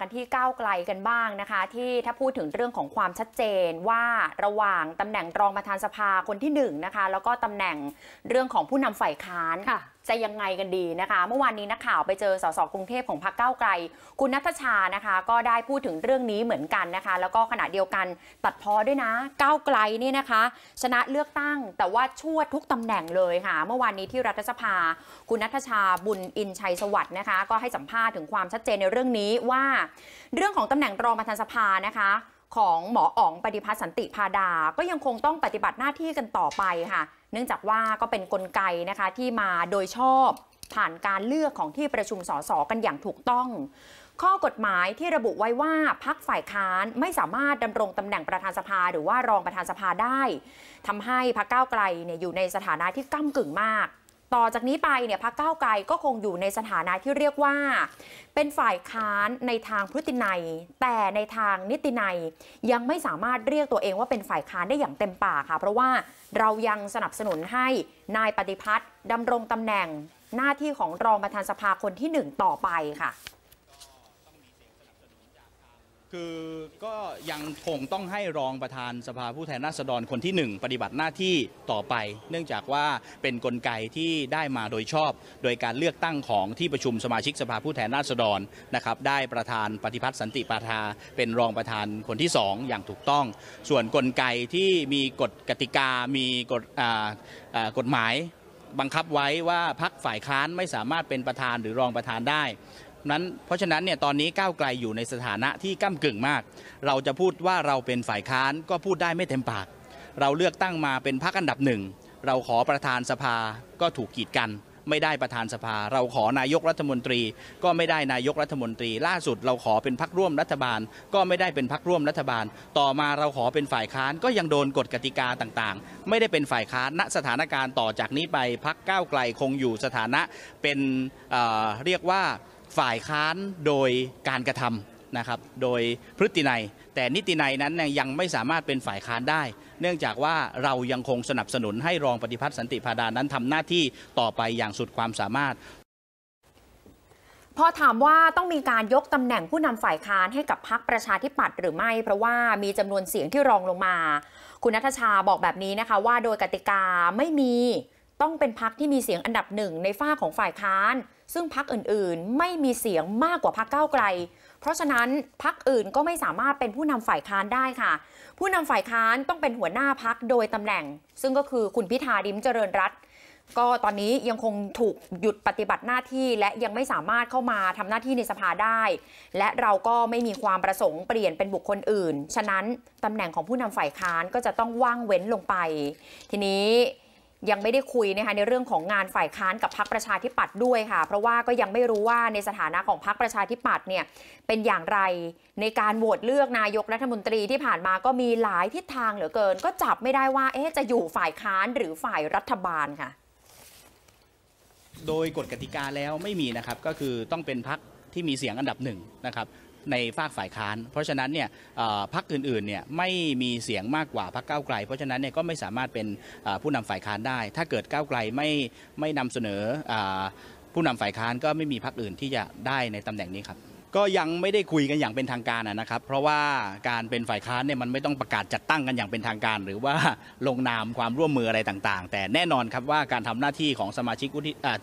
กันที่ก้าวไกลกันบ้างนะคะ ที่ถ้าพูดถึงเรื่องของความชัดเจน ว่าระหว่างตำแหน่งรองประธานสภาคนที่1นนะคะ แล้วก็ตำแหน่งเรื่องของผู้นำฝ่ายค้านจะยังไงกันดีนะคะ เมื่อวานนี้นักข่าวไปเจอสสกรุงเทพของพรรคเก้าไกล คุณนัทชานะคะ ก็ได้พูดถึงเรื่องนี้เหมือนกันนะคะ แล้วก็ขณะเดียวกันตัดพ้อด้วยนะเก้าไกลนี่นะคะ ชนะเลือกตั้ง แต่ว่าชั่วทุกตำแหน่งเลยค่ะ เมื่อวานนี้ที่รัฐสภา คุณนัทชาบุญอินชัยสวัสดิ์นะคะ ก็ให้สัมภาษณ์ถึงความชัดเจนในเรื่องนี้ว่า เรื่องของตำแหน่งรองประธานสภานะคะ ของหมออ๋องปฏิพัฒน์สันติพาดาก็ยังคงต้องปฏิบัติหน้าที่กันต่อไปค่ะเนื่องจากว่าก็เป็นนกลไกนะคะ ที่มาโดยชอบผ่านการเลือกของที่ประชุมสสกันอย่างถูกต้อง ข้อกฎหมายที่ระบุไว้ว่าพักฝ่ายค้านไม่สามารถดำรงตำแหน่งประธานสภาหรือว่ารองประธานสภาได้ ทำให้พักก้าวไกลเนี่ยอยู่ในสถานะที่ก้ากึ่งมากต่อจากนี้ไปเนี่ยพักก้าวไกลก็คงอยู่ในสถานะที่เรียกว่า เป็นฝ่ายค้านในทางพฤตินัย แต่ในทางนิตินัยยังไม่สามารถเรียกตัวเองว่าเป็นฝ่ายค้านได้อย่างเต็มปากค่ะ เพราะว่าเรายังสนับสนุนให้นายปฏิพัฒน์ดำรงตำแหน่งหน้าที่ของรองประธานสภาคนที่หนึ่งต่อไปค่ะคือก็ยังคงต้องให้รองประธานสภาผู้แทนราษฎรคนที่ 1 ปฏิบัติหน้าที่ต่อไป เนื่องจากว่าเป็นนกลไกที่ได้มาโดยชอบ โดยการเลือกตั้งของที่ประชุมสมาชิกสภาผู้แทนราษฎรนะครับได้ประธานปฏิพัฒน์สันติปาทาเป็นรองประธานคนที่ 2ออย่างถูกต้อง ส่วนนกลไกที่มีกฎกติกามีกฎกฎหมาย บังคับไว้ว่าพักฝ่ายค้านไม่สามารถเป็นประธานหรือรองประธานได้นั้น เพราะฉะนั้นเนี่ย ตอนนี้ก้าวไกลอยู่ในสถานะที่ก้ากึ่งมาก เราจะพูดว่าเราเป็นฝ่ายค้านก็พูดได้ไม่เต็มปาก เราเลือกตั้งมาเป็นพรรคอันดับหนึ่ง เราขอประธานสภาก็ถูกกีดกันไม่ได้ประธานสภา เราขอนายกรัฐมนตรี ก็ไม่ได้นายกรัฐมนตรี ล่าสุดเราขอเป็นพักร่วมรัฐบาล ก็ไม่ได้เป็นพักร่วมรัฐบาล ต่อมาเราขอเป็นฝ่ายค้านก็ยังโดนกฎกติกาต่างๆ ไม่ได้เป็นฝ่ายค้านณสถานการณ์ต่อจากนี้ไปพักก้าวไกลคงอยู่สถานะเป็นเเรียกว่าฝ่ายค้านโดยการกระทำนะครับโดยพฤตินัย แต่นิตินัยนั้นยังไม่สามารถเป็นฝ่ายค้านได้ เนื่องจากว่าเรายังคงสนับสนุนให้รองปฏิพัฒน์สันติพาดานั้นทำหน้าที่ต่อไปอย่างสุดความสามารถ พอถามว่าต้องมีการยกตำแหน่งผู้นำฝ่ายค้านให้กับพรรคประชาธิปัตย์หรือไม่เพราะว่ามีจำนวนเสียงที่รองลงมา คุณนัทชาบอกแบบนี้นะคะว่าโดยกติกาไม่มีต้องเป็นพรรคที่มีเสียงอันดับหนึ่งในฝ้าของฝ่ายค้านซึ่งพักอื่นๆ ไม่มีเสียงมากกว่าพักเก้าไกล เพราะฉะนั้นพักอื่นก็ไม่สามารถเป็นผู้นำฝ่ายค้านได้ค่ะ ผู้นำฝ่ายค้านต้องเป็นหัวหน้าพักโดยตำแหน่ง ซึ่งก็คือคุณพิธาดิมเจริญรัตก็ตอนนี้ยังคงถูกหยุดปฏิบัติหน้าที่และยังไม่สามารถเข้ามาทำหน้าที่ในสภาได้ และเราก็ไม่มีความประสงค์เปลี่ยนเป็นบุคคลอื่น ฉะนั้นตำแหน่งของผู้นำฝ่ายค้านก็จะต้องว่างเว้นลงไป ทีนี้ยังไม่ได้คุยนะคะในเรื่องของงานฝ่ายค้านกับพักประชาธิปัตย์ด้วยค่ะเพราะว่าก็ยังไม่รู้ว่าในสถานะของพักประชาธิปัตย์เนี่ยเป็นอย่างไรในการโหวตเลือกนายกรัฐมนตรีที่ผ่านมาก็มีหลายทิศทางเหลือเกิน ก็จับไม่ได้ว่าเอ๊ะจะอยู่ฝ่ายค้านหรือฝ่ายรัฐบาลค่ะ โดยกฎกติกาแล้วไม่มีนะครับก็คือต้องเป็นพักที่มีเสียงอันดับหนึ่งนะครับในฝากฝ่ายค้าน เพราะฉะนั้นเนี่ยพรรคอื่นๆเนี่ยไม่มีเสียงมากกว่าพรรคก้าวไกล เพราะฉะนั้นเนี่ยก็ไม่สามารถเป็นผู้นำฝ่ายค้านได้ ถ้าเกิดก้าวไกลไม่ไม่นำเสนอผู้นำฝ่ายค้านก็ไม่มีพรรคอื่นที่จะได้ในตำแหน่งนี้ครับก็ยังไม่ได้คุยกันอย่างเป็นทางการนะครับ เพราะว่าการเป็นฝ่ายค้านเนี่ยมันไม่ต้องประกาศจัดตั้งกันอย่างเป็นทางการ หรือว่าลงนามความร่วมมืออะไรต่างๆ แต่แน่นอนครับว่าการทำหน้าที่ของ สมาชิก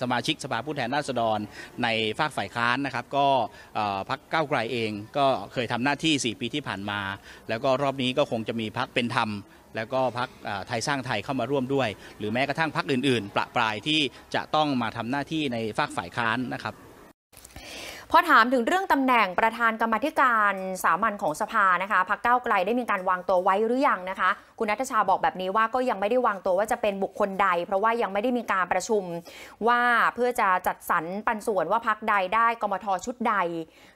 สมาชิกสภาผู้แทนราษฎร ในภาคฝ่ายค้านนะครับ ก็พักก้าวไกลเอง ก็เคยทำหน้าที่ 4 ปีที่ผ่านมา แล้วก็รอบนี้ก็คงจะมีพักเป็นธรรม แล้วก็พักไทยสร้างไทยเข้ามาร่วมด้วย หรือแม้กระทั่งพักอื่นๆประปรายที่จะต้องมาทำหน้าที่ในภาคฝ่ายค้านนะครับพอถามถึงเรื่องตำแหน่งประธานกรรมธิการสามัญของสภานะคะพักเก้าไกลได้มีการวางตัวไว้หรือยังนะคะคุณนัทชาบอกแบบนี้ว่าก็ยังไม่ได้วางตัวว่าจะเป็นบุคคลใด เพราะว่ายังไม่ได้มีการประชุมว่าเพื่อจะจัดสรรปันส่วนว่าพักใดได้กมทชุดใด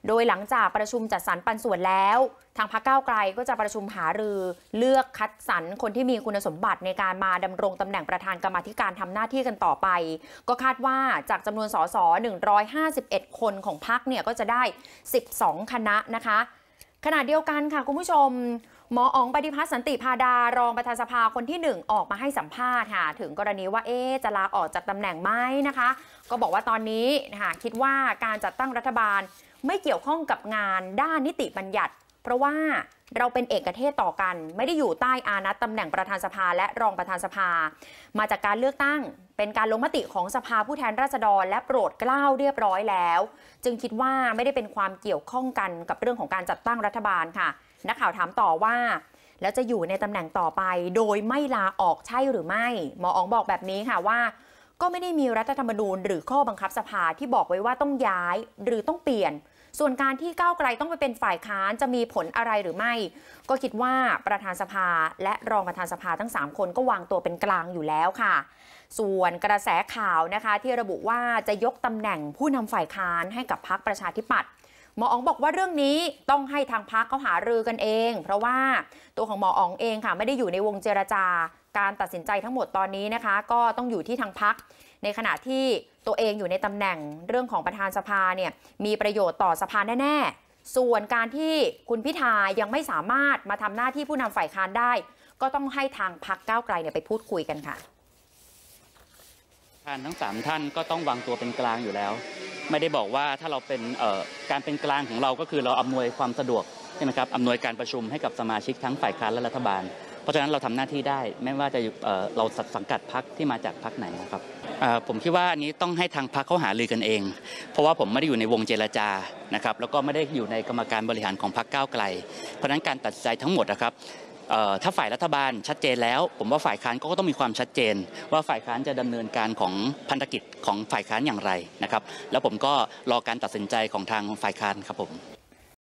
โดยหลังจากประชุมจัดสรรปันส่วนแล้ว ทางพักเก้าไกลก็จะประชุมหารือเลือกคัดสรรคนที่มีคุณสมบัติในการมาดำรงตำแหน่งประธานกรรมธิการทำหน้าที่กันต่อไป ก็คาดว่าจากจำนวนสส151 คนของพักกเนี่ยก็จะได้ 12 คณะนะคะขณะเดียวกันค่ะคุณผู้ชม หมออ๋องปฏิพัฒน์สันติพาดารองประธานสภาคนที่ 1 ออกมาให้สัมภาษณ์ค่ะถึงกรณีว่าเอ๊จะลาออกจากตำแหน่งไหมนะคะ ก็บอกว่าตอนนี้ค่ะคิดว่าการจัดตั้งรัฐบาล ไม่เกี่ยวข้องกับงานด้านนิติบัญญัติ เพราะว่าเราเป็นเอกเทศต่อกัน ไม่ได้อยู่ใต้อานัตตำแหน่งประธานสภาและรองประธานสภา มาจากการเลือกตั้งเป็นการลงมติของสภาผู้แทนราษฎร และโปรดเกล้าเรียบร้อยแล้ว จึงคิดว่าไม่ได้เป็นความเกี่ยวข้องกันกับเรื่องของการจัดตั้งรัฐบาลค่ะนักข่าวถามต่อว่าแล้วจะอยู่ในตำแหน่งต่อไป โดยไม่ลาออกใช่หรือไม่หมออ๋องบอกแบบนี้ค่ะว่า ก็ไม่ได้มีรัฐธรรมนูญ หรือข้อบังคับสภาที่บอกไว้ว่าต้องย้ายหรือต้องเปลี่ยนส่วนการที่ก้าวไกลต้องไปเป็นฝ่ายค้านจะมีผลอะไรหรือไม่ ก็คิดว่าประธานสภาและรองประธานสภาทั้ง 3 คนก็วางตัวเป็นกลางอยู่แล้วค่ะ ส่วนกระแสข่าวนะคะ ที่ระบุว่าจะยกตำแหน่งผู้นำฝ่ายค้านให้กับพรรคประชาธิปัตย์หมออ๋องบอกว่าเรื่องนี้ต้องให้ทางพักเขาหารือกันเอง เพราะว่าตัวของหมออ๋องเองค่ะไม่ได้อยู่ในวงเจรจาการตัดสินใจทั้งหมดตอนนี้นะคะ ก็ต้องอยู่ที่ทางพักในขณะที่ตัวเองอยู่ในตำแหน่งเรื่องของประธานสภาเนี่ยมีประโยชน์ต่อสภาแน่ ๆ ส่วนการที่คุณพิธายังไม่สามารถมาทำหน้าที่ผู้นำฝ่ายค้านได้ ก็ต้องให้ทางพักก้าวไกลเนี่ยไปพูดคุยกันค่ะท่านทั้ง 3 ท่านก็ต้องวางตัวเป็นกลางอยู่แล้ว ไม่ได้บอกว่าถ้าเราเป็นการเป็นกลางของเราก็คือเราอำนวยความสะดวกใช่ไหมครับอำนวยการประชุมให้กับสมาชิกทั้งฝ่ายค้านและรัฐบาลเพราะฉะนั้นเราทำหน้าที่ได้ไม่ว่าจะเราสังกัดพักที่มาจากพักไหนนะครับผมคิดว่าอันนี้ต้องให้ทางพักเขาหารือกันเอง เพราะว่าผมไม่ได้อยู่ในวงเจรจานะครับแล้วก็ไม่ได้อยู่ในกรรมการบริหารของพักก้าวไกลเพราะนั้นการตัดสินใจทั้งหมดนะครับถ้าฝ่ายรัฐบาลชัดเจนแล้ว ผมว่าฝ่ายค้านก็ต้องมีความชัดเจน ว่าฝ่ายค้านจะดำเนินการของพันธกิจของฝ่ายค้านอย่างไรนะครับ แล้วผมก็รอการตัดสินใจของทางฝ่ายค้านครับผม